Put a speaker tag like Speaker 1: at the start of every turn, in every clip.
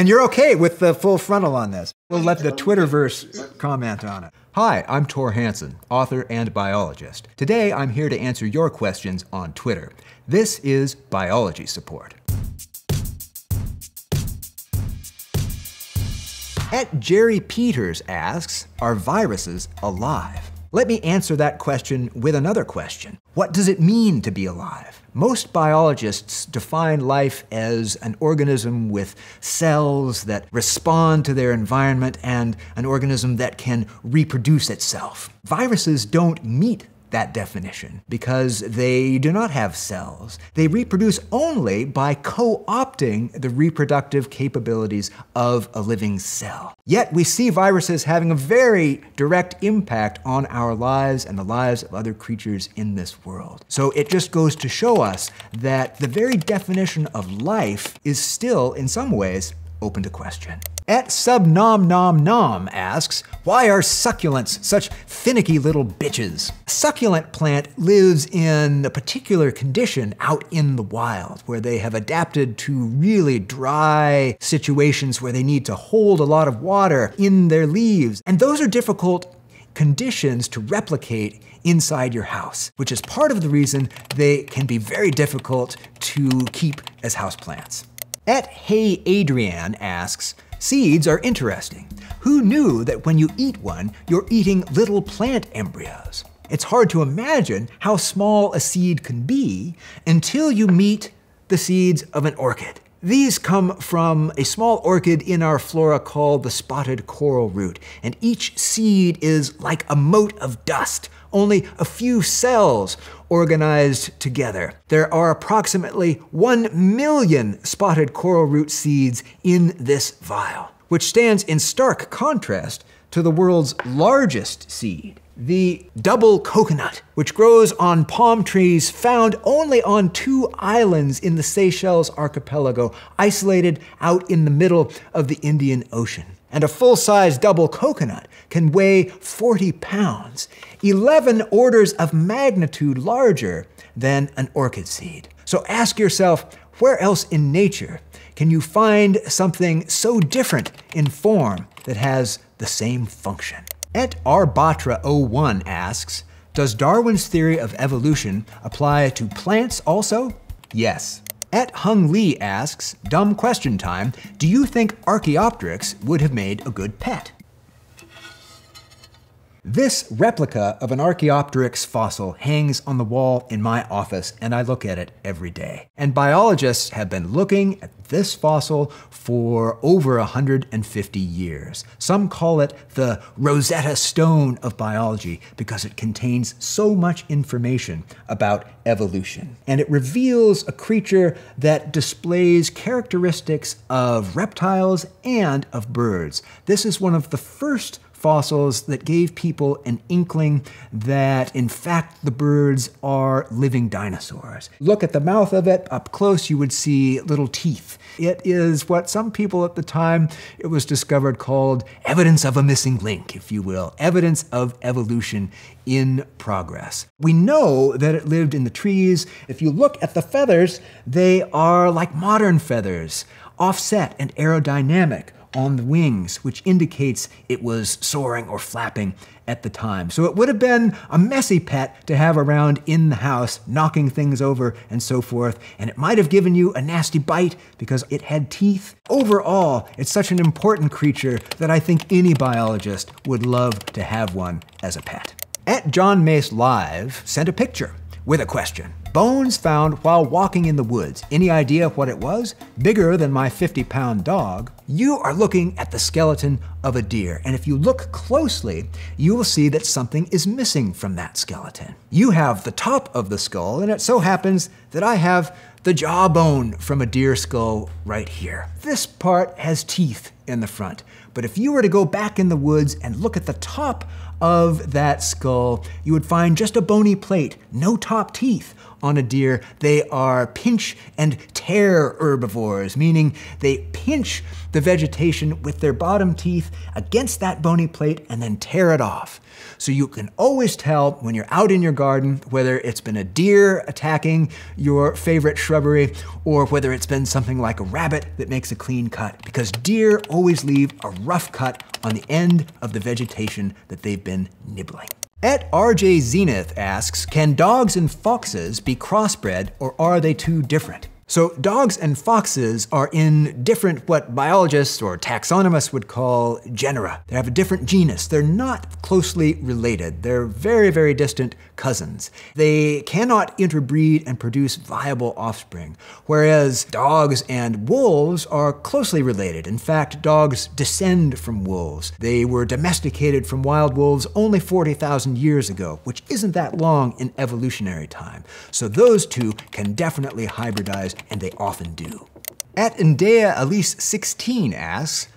Speaker 1: And you're okay with the full frontal on this. We'll let the Twitterverse comment on it. Hi, I'm Tor Hansen, author and biologist. Today I'm here to answer your questions on Twitter. This is Biology Support. At Jerry Peters asks, are viruses alive? Let me answer that question with another question. What does it mean to be alive? Most biologists define life as an organism with cells that respond to their environment and an organism that can reproduce itself. Viruses don't meet that definition because they do not have cells. They reproduce only by co opting the reproductive capabilities of a living cell. Yet we see viruses having a very direct impact on our lives and the lives of other creatures in this world. So it just goes to show us that the very definition of life is still, in some ways, open to question. At sub nom nom nom asks, why are succulents such finicky little bitches? A succulent plant lives in a particular condition out in the wild, where they have adapted to really dry situations where they need to hold a lot of water in their leaves. And those are difficult conditions to replicate inside your house, which is part of the reason they can be very difficult to keep as houseplants. At Hey Adrian asks, Seeds are interesting. Who knew that when you eat one, you're eating little plant embryos? It's hard to imagine how small a seed can be until you meet the seeds of an orchid. These come from a small orchid in our flora called the spotted coral root, and each seed is like a mote of dust only a few cells organized together. There are approximately 1 million spotted coral root seeds in this vial, which stands in stark contrast to the world's largest seed, the double coconut, which grows on palm trees found only on two islands in the Seychelles archipelago, isolated out in the middle of the Indian Ocean and a full size double coconut can weigh 40 pounds, 11 orders of magnitude larger than an orchid seed. So ask yourself where else in nature can you find something so different in form that has the same function? Et Arbatra01 asks Does Darwin's theory of evolution apply to plants also? Yes. Et Hung Lee asks, dumb question time, do you think Archaeopteryx would have made a good pet? This replica of an Archaeopteryx fossil hangs on the wall in my office, and I look at it every day. And biologists have been looking at this fossil for over 150 years. Some call it the Rosetta Stone of biology because it contains so much information about evolution. And it reveals a creature that displays characteristics of reptiles and of birds. This is one of the first fossils that gave people an inkling that, in fact, the birds are living dinosaurs. Look at the mouth of it. Up close, you would see little teeth. It is what some people at the time it was discovered called evidence of a missing link, if you will, evidence of evolution in progress. We know that it lived in the trees. If you look at the feathers, they are like modern feathers, offset and aerodynamic on the wings, which indicates it was soaring or flapping at the time. So it would have been a messy pet to have around in the house, knocking things over and so forth, and it might have given you a nasty bite because it had teeth. Overall, it's such an important creature that I think any biologist would love to have one as a pet. At John Mace Live sent a picture with a question. Bones found while walking in the woods. Any idea what it was? Bigger than my 50 pound dog. You are looking at the skeleton of a deer, and if you look closely, you will see that something is missing from that skeleton. You have the top of the skull, and it so happens that I have the jawbone from a deer skull right here. This part has teeth in the front, but if you were to go back in the woods and look at the top of that skull, you would find just a bony plate, no top teeth, on a deer, they are pinch and tear herbivores, meaning they pinch the vegetation with their bottom teeth against that bony plate and then tear it off. So you can always tell when you're out in your garden whether it's been a deer attacking your favorite shrubbery or whether it's been something like a rabbit that makes a clean cut because deer always leave a rough cut on the end of the vegetation that they've been nibbling. At RJ Zenith asks, can dogs and foxes be crossbred or are they too different? So dogs and foxes are in different what biologists or taxonomists would call genera. They have a different genus. They're not closely related. They're very, very distant cousins. They cannot interbreed and produce viable offspring, whereas dogs and wolves are closely related. In fact, dogs descend from wolves. They were domesticated from wild wolves only 40,000 years ago, which isn't that long in evolutionary time. So those two can definitely hybridize and they often do. At Endea Elise 16 asks,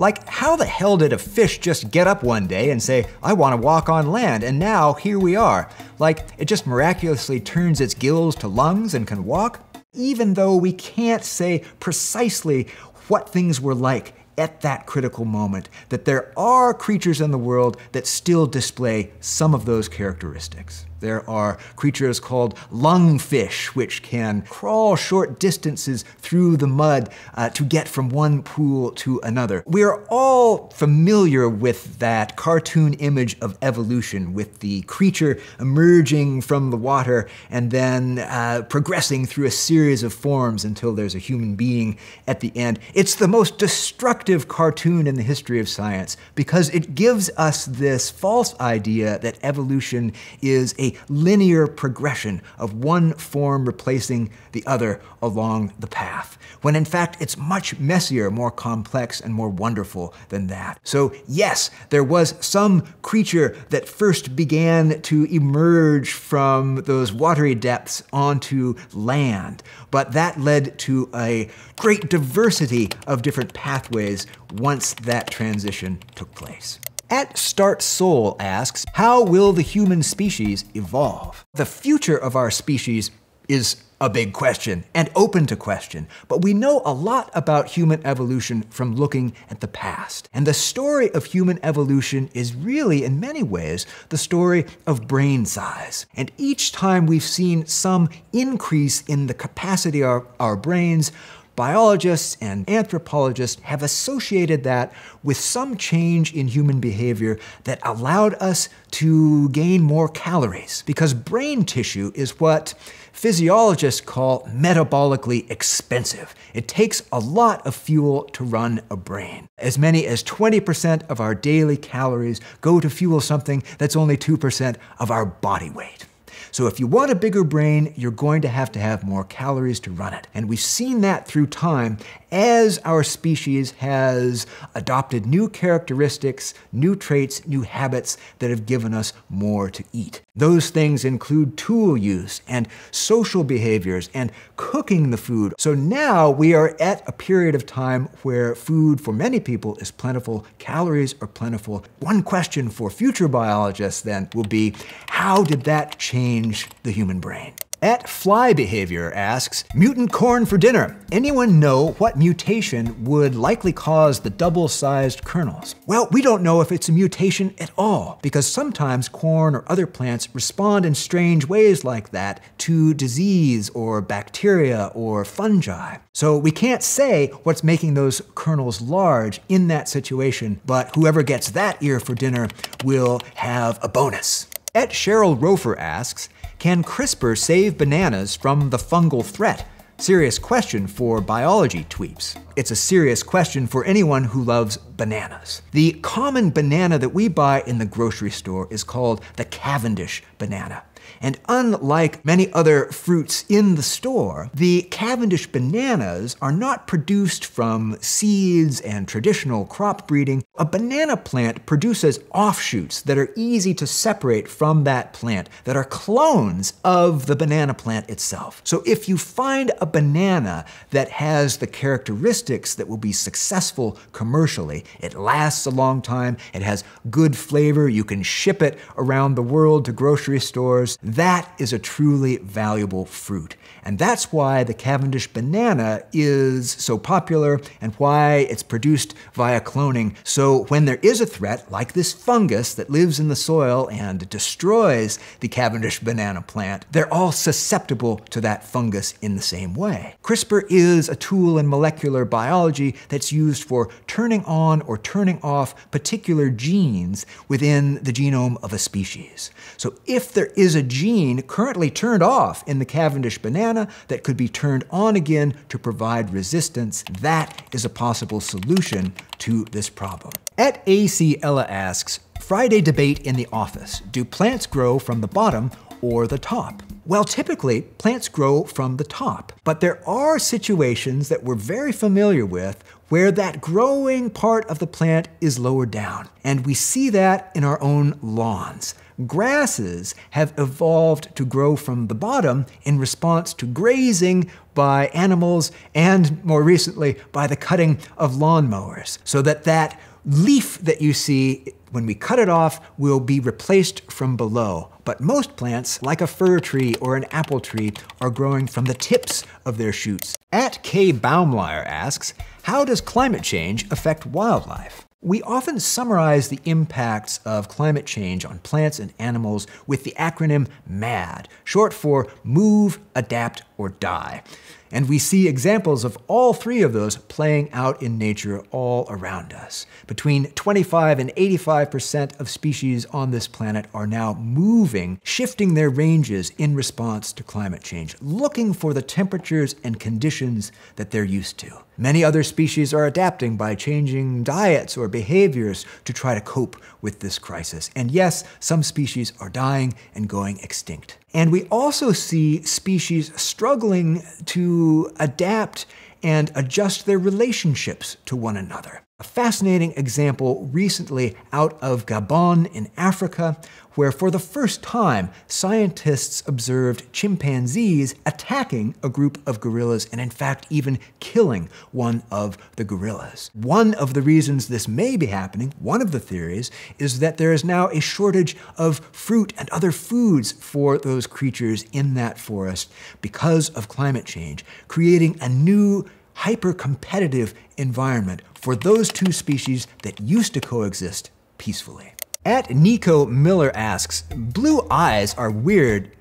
Speaker 1: like, how the hell did a fish just get up one day and say, I want to walk on land, and now here we are? Like, it just miraculously turns its gills to lungs and can walk? Even though we can't say precisely what things were like at that critical moment, that there are creatures in the world that still display some of those characteristics. There are creatures called lungfish, which can crawl short distances through the mud uh, to get from one pool to another. We're all familiar with that cartoon image of evolution, with the creature emerging from the water and then uh, progressing through a series of forms until there's a human being at the end. It's the most destructive cartoon in the history of science because it gives us this false idea that evolution is a linear progression of one form replacing the other along the path, when in fact it's much messier, more complex, and more wonderful than that. So yes, there was some creature that first began to emerge from those watery depths onto land, but that led to a great diversity of different pathways once that transition took place. At Start Soul asks, how will the human species evolve? The future of our species is a big question and open to question, but we know a lot about human evolution from looking at the past. And the story of human evolution is really, in many ways, the story of brain size. And each time we've seen some increase in the capacity of our brains, biologists and anthropologists have associated that with some change in human behavior that allowed us to gain more calories because brain tissue is what physiologists call metabolically expensive. It takes a lot of fuel to run a brain. As many as 20% of our daily calories go to fuel something that's only 2% of our body weight. So if you want a bigger brain, you're going to have to have more calories to run it. And we've seen that through time as our species has adopted new characteristics, new traits, new habits that have given us more to eat. Those things include tool use and social behaviors and cooking the food. So now we are at a period of time where food for many people is plentiful, calories are plentiful. One question for future biologists then will be, how did that change the human brain? At Fly Behavior asks, mutant corn for dinner. Anyone know what mutation would likely cause the double-sized kernels? Well, we don't know if it's a mutation at all, because sometimes corn or other plants respond in strange ways like that to disease or bacteria or fungi. So we can't say what's making those kernels large in that situation, but whoever gets that ear for dinner will have a bonus. At Cheryl Rofer asks, can CRISPR save bananas from the fungal threat? Serious question for biology tweeps. It's a serious question for anyone who loves bananas. The common banana that we buy in the grocery store is called the Cavendish banana. And unlike many other fruits in the store, the Cavendish bananas are not produced from seeds and traditional crop breeding. A banana plant produces offshoots that are easy to separate from that plant, that are clones of the banana plant itself. So if you find a banana that has the characteristics that will be successful commercially, it lasts a long time, it has good flavor, you can ship it around the world to grocery stores, that is a truly valuable fruit. And that's why the Cavendish banana is so popular and why it's produced via cloning. So when there is a threat, like this fungus that lives in the soil and destroys the Cavendish banana plant, they're all susceptible to that fungus in the same way. CRISPR is a tool in molecular biology that's used for turning on or turning off particular genes within the genome of a species. So if there is a gene currently turned off in the Cavendish banana that could be turned on again to provide resistance. That is a possible solution to this problem. At AC Ella asks, Friday debate in the office. Do plants grow from the bottom or the top? Well, typically, plants grow from the top, but there are situations that we're very familiar with where that growing part of the plant is lower down. And we see that in our own lawns grasses have evolved to grow from the bottom in response to grazing by animals and, more recently, by the cutting of lawnmowers, so that that leaf that you see when we cut it off will be replaced from below. But most plants, like a fir tree or an apple tree, are growing from the tips of their shoots. At K. Baumleier asks, how does climate change affect wildlife? We often summarize the impacts of climate change on plants and animals with the acronym MAD, short for Move, Adapt, or Die. And we see examples of all three of those playing out in nature all around us. Between 25 and 85% of species on this planet are now moving, shifting their ranges in response to climate change, looking for the temperatures and conditions that they're used to. Many other species are adapting by changing diets or behaviors to try to cope with this crisis. And yes, some species are dying and going extinct. And we also see species struggling to adapt and adjust their relationships to one another. A fascinating example recently out of Gabon in Africa, where for the first time scientists observed chimpanzees attacking a group of gorillas and, in fact, even killing one of the gorillas. One of the reasons this may be happening, one of the theories, is that there is now a shortage of fruit and other foods for those creatures in that forest because of climate change, creating a new hyper-competitive environment for those two species that used to coexist peacefully. At Nico Miller asks, blue eyes are weird.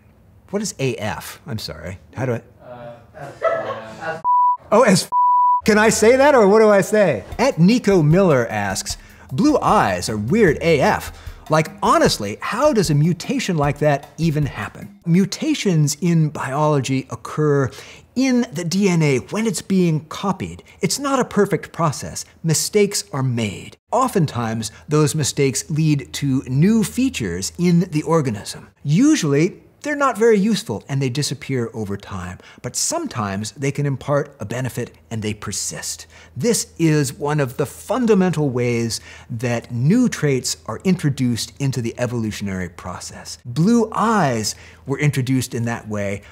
Speaker 1: What is AF? I'm sorry. How do I? Uh, as, uh, oh, as can I say that or what do I say? At Nico Miller asks, blue eyes are weird AF. Like, honestly, how does a mutation like that even happen? Mutations in biology occur in the DNA when it's being copied, it's not a perfect process. Mistakes are made. Oftentimes, those mistakes lead to new features in the organism. Usually, they're not very useful and they disappear over time, but sometimes they can impart a benefit and they persist. This is one of the fundamental ways that new traits are introduced into the evolutionary process. Blue eyes were introduced in that way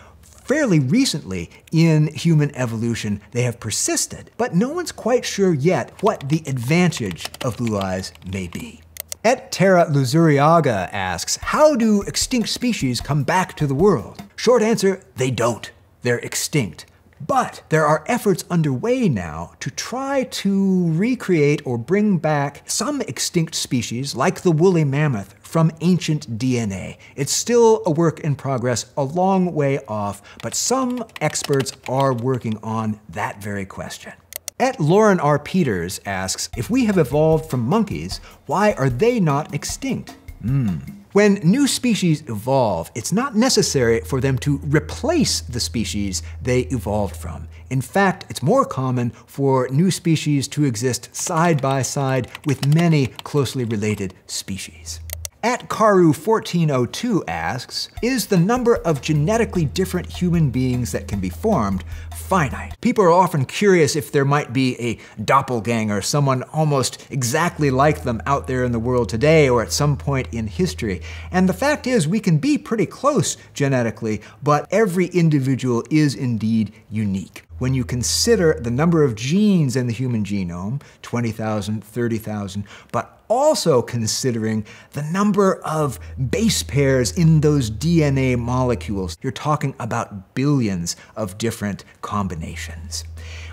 Speaker 1: fairly recently in human evolution, they have persisted, but no one's quite sure yet what the advantage of blue eyes may be. Et Terra Luzuriaga asks, how do extinct species come back to the world? Short answer, they don't. They're extinct. But there are efforts underway now to try to recreate or bring back some extinct species, like the woolly mammoth, from ancient DNA. It's still a work in progress, a long way off, but some experts are working on that very question. At Lauren R. Peters asks, if we have evolved from monkeys, why are they not extinct? Hmm. When new species evolve, it's not necessary for them to replace the species they evolved from. In fact, it's more common for new species to exist side by side with many closely related species. At Karu1402 asks, is the number of genetically different human beings that can be formed finite? People are often curious if there might be a doppelganger, someone almost exactly like them out there in the world today or at some point in history. And the fact is we can be pretty close genetically, but every individual is indeed unique. When you consider the number of genes in the human genome, 20,000, 30,000, but also considering the number of base pairs in those DNA molecules. You're talking about billions of different combinations.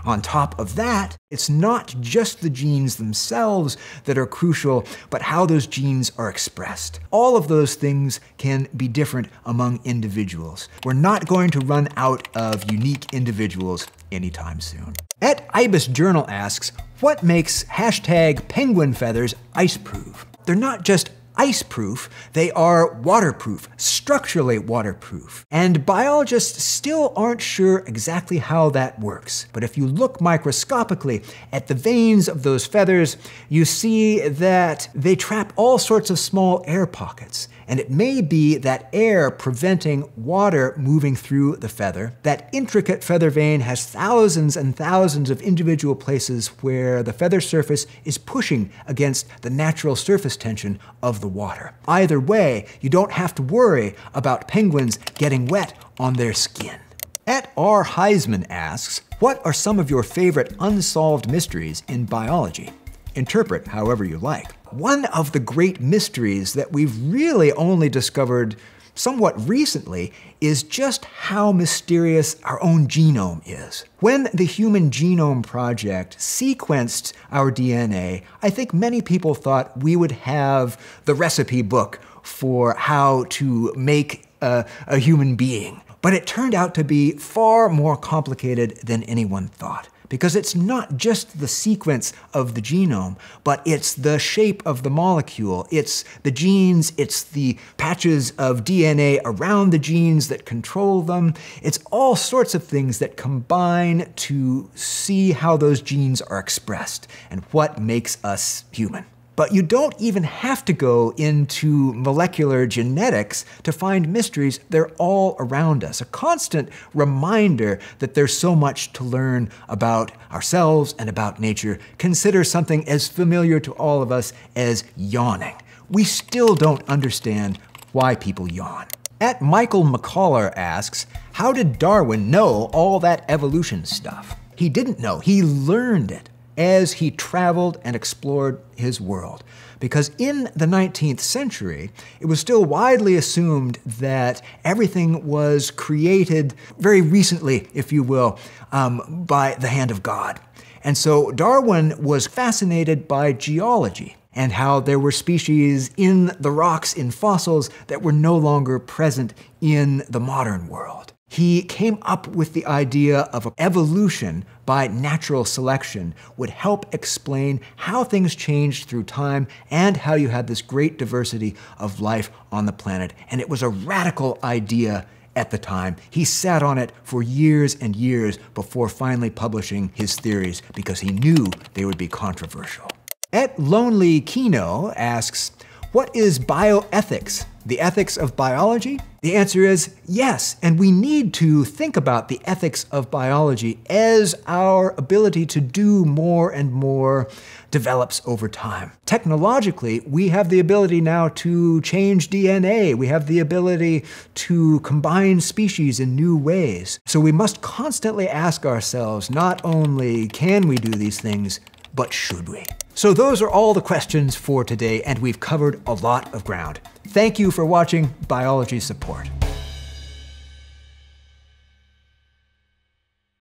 Speaker 1: On top of that, it's not just the genes themselves that are crucial, but how those genes are expressed. All of those things can be different among individuals. We're not going to run out of unique individuals anytime soon. At Ibis Journal asks, what makes hashtag penguin feathers ice-proof? They're not just ice-proof, they are waterproof, structurally waterproof. And biologists still aren't sure exactly how that works. But if you look microscopically at the veins of those feathers, you see that they trap all sorts of small air pockets and it may be that air preventing water moving through the feather. That intricate feather vane has thousands and thousands of individual places where the feather surface is pushing against the natural surface tension of the water. Either way, you don't have to worry about penguins getting wet on their skin. Et R. Heisman asks, what are some of your favorite unsolved mysteries in biology? Interpret however you like one of the great mysteries that we've really only discovered somewhat recently is just how mysterious our own genome is. When the Human Genome Project sequenced our DNA, I think many people thought we would have the recipe book for how to make a, a human being. But it turned out to be far more complicated than anyone thought because it's not just the sequence of the genome, but it's the shape of the molecule. It's the genes, it's the patches of DNA around the genes that control them. It's all sorts of things that combine to see how those genes are expressed and what makes us human. But you don't even have to go into molecular genetics to find mysteries. They're all around us. A constant reminder that there's so much to learn about ourselves and about nature. Consider something as familiar to all of us as yawning. We still don't understand why people yawn. At Michael McCollar asks, how did Darwin know all that evolution stuff? He didn't know, he learned it as he traveled and explored his world. Because in the 19th century, it was still widely assumed that everything was created very recently, if you will, um, by the hand of God. And so Darwin was fascinated by geology and how there were species in the rocks in fossils that were no longer present in the modern world. He came up with the idea of evolution by natural selection would help explain how things changed through time and how you had this great diversity of life on the planet. And it was a radical idea at the time. He sat on it for years and years before finally publishing his theories because he knew they would be controversial. At Lonely Kino asks, what is bioethics? The ethics of biology? The answer is yes, and we need to think about the ethics of biology as our ability to do more and more develops over time. Technologically, we have the ability now to change DNA. We have the ability to combine species in new ways. So we must constantly ask ourselves, not only can we do these things, but should we? So those are all the questions for today, and we've covered a lot of ground. Thank you for watching Biology Support.